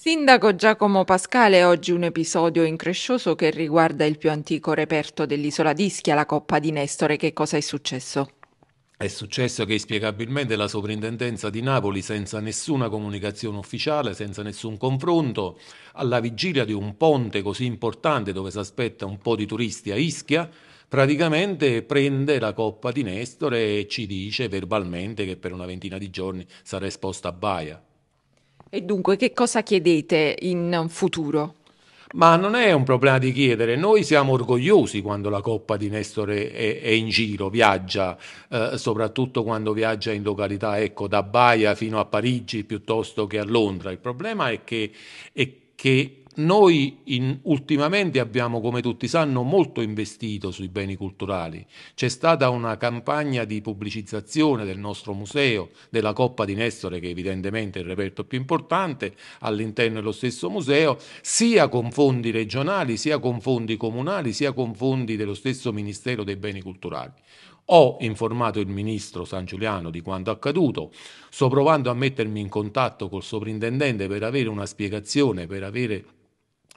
Sindaco Giacomo Pascale, oggi un episodio increscioso che riguarda il più antico reperto dell'isola d'Ischia, la Coppa di Nestore. Che cosa è successo? È successo che inspiegabilmente la sovrintendenza di Napoli, senza nessuna comunicazione ufficiale, senza nessun confronto, alla vigilia di un ponte così importante dove si aspetta un po' di turisti a Ischia, praticamente prende la Coppa di Nestore e ci dice verbalmente che per una ventina di giorni sarà esposta a Baia. E dunque che cosa chiedete in futuro? Ma non è un problema di chiedere, noi siamo orgogliosi quando la Coppa di Nestore è, è in giro, viaggia, eh, soprattutto quando viaggia in località, ecco, da Baia fino a Parigi piuttosto che a Londra. Il problema è che, è che noi in, ultimamente abbiamo, come tutti sanno, molto investito sui beni culturali. C'è stata una campagna di pubblicizzazione del nostro museo, della Coppa di Nestore, che è evidentemente è il reperto più importante all'interno dello stesso museo, sia con fondi regionali, sia con fondi comunali, sia con fondi dello stesso Ministero dei Beni Culturali. Ho informato il ministro San Giuliano di quanto accaduto, sto provando a mettermi in contatto col sovrintendente per avere una spiegazione, per avere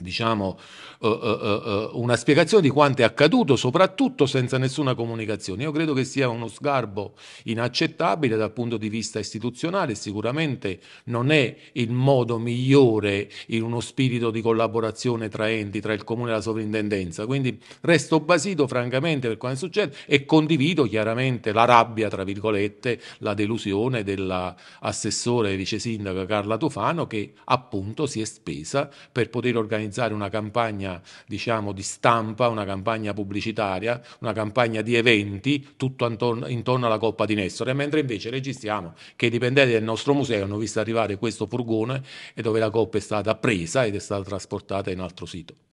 diciamo, uh, uh, uh, una spiegazione di quanto è accaduto, soprattutto senza nessuna comunicazione. Io credo che sia uno sgarbo inaccettabile dal punto di vista istituzionale, sicuramente non è il modo migliore in uno spirito di collaborazione tra enti, tra il comune e la sovrintendenza. Quindi resto basito francamente per quanto succede e condivido chiaramente la rabbia, tra virgolette, la delusione dell'assessore e vice sindaco Carla Tufano che appunto si è spesa per poter organizzare organizzare una campagna diciamo, di stampa, una campagna pubblicitaria, una campagna di eventi tutto intorno, intorno alla Coppa di Nessore, mentre invece registriamo che i dipendenti del nostro museo hanno visto arrivare questo furgone e dove la coppa è stata presa ed è stata trasportata in altro sito.